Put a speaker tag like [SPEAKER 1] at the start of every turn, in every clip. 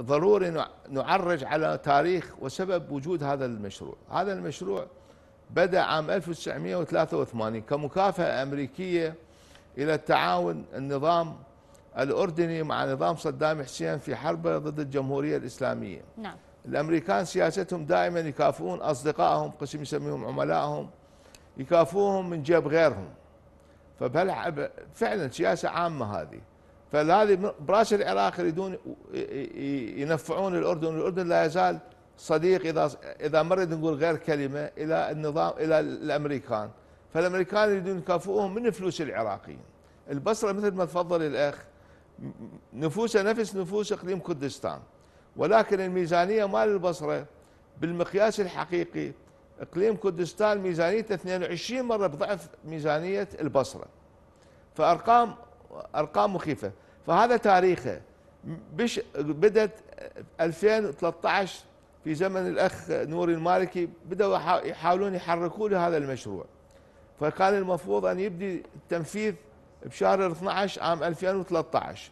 [SPEAKER 1] ضروري نعرج على تاريخ وسبب وجود هذا المشروع هذا المشروع بدأ عام 1983 كمكافأة أمريكية إلى التعاون النظام الأردني مع نظام صدام حسين في حربه ضد الجمهورية الإسلامية نعم. الأمريكان سياستهم دائما يكافئون أصدقائهم قسم يسميهم عملائهم يكافئوهم من جيب غيرهم فبهالع فعلا سياسة عامة هذه فهذه براس العراق يريدون ينفعون الاردن والاردن لا يزال صديق اذا اذا مرد نقول غير كلمه الى النظام الى الامريكان فالامريكان يريدون يكافئوهم من فلوس العراقيين البصره مثل ما تفضل الاخ نفوسها نفس نفوس اقليم كردستان ولكن الميزانيه مال البصره بالمقياس الحقيقي اقليم كردستان ميزانيته 22 مره بضعف ميزانيه البصره فارقام ارقام مخيفه فهذا تاريخه بش بدت 2013 في زمن الاخ نوري المالكي بداوا يحاولون يحركوا له هذا المشروع فكان المفروض ان يبدي التنفيذ بشهر 12 عام 2013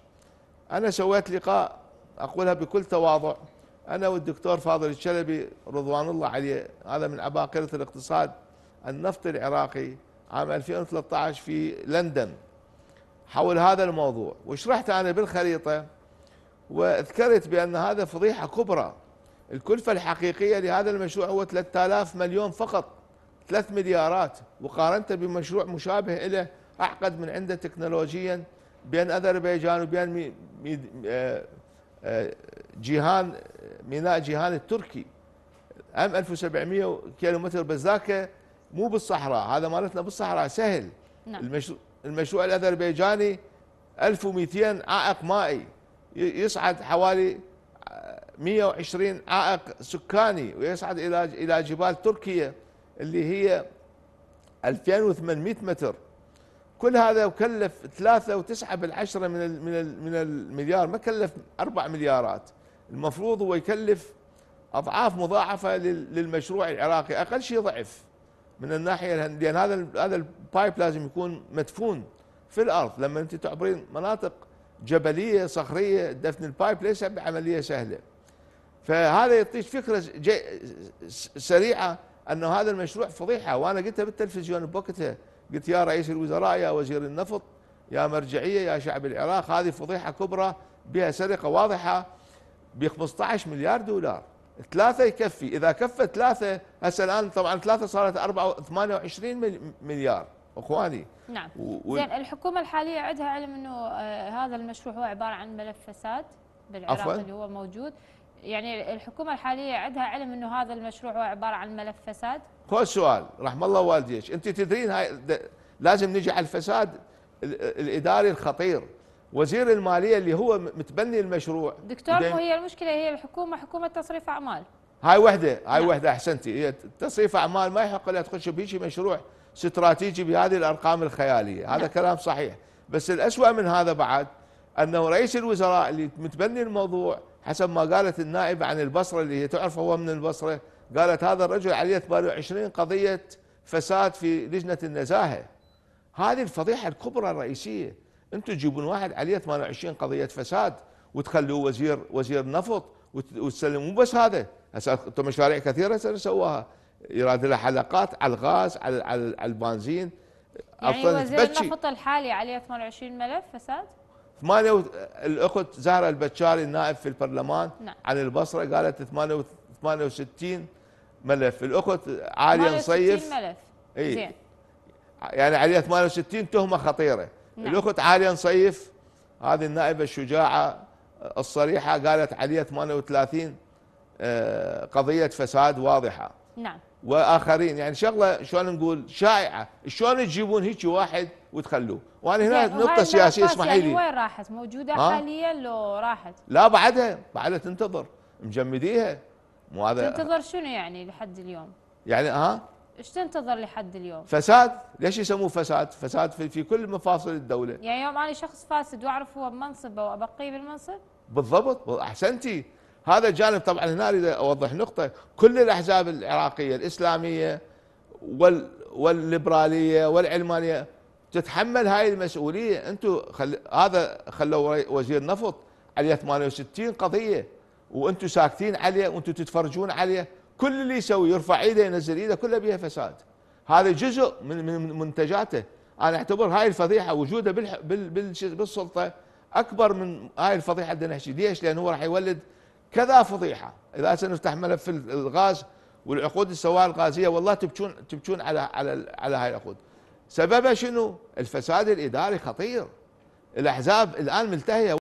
[SPEAKER 1] انا سويت لقاء اقولها بكل تواضع انا والدكتور فاضل الشلبي رضوان الله عليه هذا من عباقره الاقتصاد النفط العراقي عام 2013 في لندن حول هذا الموضوع وشرحت أنا بالخريطة وذكرت بأن هذا فضيحة كبرى الكلفة الحقيقية لهذا المشروع هو 3000 مليون فقط 3 مليارات وقارنته بمشروع مشابه له أعقد من عنده تكنولوجيا بين أذربيجان وبين آه، آه، جيهان ميناء جيهان التركي ام 1700 كيلو متر بس ذاك مو بالصحراء هذا مالتنا بالصحراء سهل نعم. المشروع المشروع الأذربيجاني 1200 عائق مائي يصعد حوالي 120 عائق سكاني ويصعد إلى إلى جبال تركيا اللي هي 2800 متر كل هذا وكلف وتسعة بالعشرة من الـ من الـ من المليار ما كلف 4 مليارات المفروض هو يكلف أضعاف مضاعفة للمشروع العراقي أقل شيء ضعف من الناحيه الهندية هذا هذا البايب لازم يكون مدفون في الارض لما انت تعبرين مناطق جبليه صخريه دفن البايب ليس بعمليه سهله فهذا يعطيك فكره سريعه انه هذا المشروع فضيحه وانا قلتها بالتلفزيون بوقتها قلت يا رئيس الوزراء يا وزير النفط يا مرجعيه يا شعب العراق هذه فضيحه كبرى بها سرقه واضحه ب 15 مليار دولار ثلاثة يكفي إذا كفت ثلاثة هسه الآن طبعا ثلاثة صارت أربعة 28 مليار اخواني نعم و... زين
[SPEAKER 2] الحكومه الحاليه عندها علم انه آه، هذا المشروع هو عباره عن ملف فساد بالعراق أفضل. اللي هو موجود يعني الحكومه الحاليه عندها علم انه هذا المشروع هو عباره عن ملف فساد
[SPEAKER 1] خوش سؤال رحم الله والديك انت تدرين هاي لازم نجي على الفساد الاداري الخطير وزير الماليه اللي هو متبني المشروع دكتور مو هي
[SPEAKER 2] المشكله هي الحكومه حكومه تصريف اعمال
[SPEAKER 1] هاي وحده هاي نعم. وحده احسنتي هي تصريف اعمال ما يحق لها تخش بهيجي مشروع استراتيجي بهذه الارقام الخياليه نعم. هذا كلام صحيح بس الاسوء من هذا بعد انه رئيس الوزراء اللي متبني الموضوع حسب ما قالت النائبه عن البصره اللي هي تعرف هو من البصره قالت هذا الرجل عليه 28 قضيه فساد في لجنه النزاهه هذه الفضيحه الكبرى الرئيسيه انتم تجيبون واحد عليه 28 قضيه فساد وتخلوه وزير وزير نفط وتسلموا مو بس هذا هسه انتم مشاريع كثيره سووها يراد لها حلقات على الغاز على على البنزين يعني وزير النفط
[SPEAKER 2] الحالي عليه 28 ملف فساد؟
[SPEAKER 1] ثمانية الاخت زهره البتشاري النائب في البرلمان نعم. عن البصره قالت 68 ملف الاخت عاليه نصيف 68 ملف إيه. زين يعني عليه 68 تهمه خطيره نعم. لكم تعالي نصيف هذه النائبة الشجاعة آه، الصريحة قالت علية 38 آه، قضية فساد واضحة نعم واخرين يعني شغله شلون نقول شائعه شلون تجيبون هيك واحد وتخلوه وانا هنا يعني نقطه سياسيه اسمحي لي يعني
[SPEAKER 2] وين راحت موجوده حاليا لو راحت
[SPEAKER 1] لا بعدها بعدها تنتظر مجمديها مو هذا تنتظر
[SPEAKER 2] شنو يعني لحد اليوم يعني ها ايش تنتظر لحد اليوم؟
[SPEAKER 1] فساد ليش يسموه فساد؟ فساد في, في كل مفاصل الدولة
[SPEAKER 2] يعني يوم أنا شخص فاسد وأعرف هو بمنصبه وأبقيه بالمنصب؟
[SPEAKER 1] بالضبط أحسنتي هذا جانب طبعا هنا أريد أوضح نقطة كل الأحزاب العراقية الإسلامية وال والليبرالية والعلمانية تتحمل هاي المسؤولية أنتم خل... هذا خلوا وزير نفط عليه 68 قضية وأنتم ساكتين عليه وأنتم تتفرجون عليه كل اللي يسوي يرفع ايده ينزل ايده كله بيها فساد هذا جزء من من منتجاته انا اعتبر هاي الفضيحه وجوده بالسلطه اكبر من هاي الفضيحه نحكي ليش؟ لان هو راح يولد كذا فضيحه اذا سنفتح ملف الغاز والعقود السوائل الغازيه والله تبكون تبكون على على على هاي العقود سببها شنو؟ الفساد الاداري خطير الاحزاب الان ملتهيه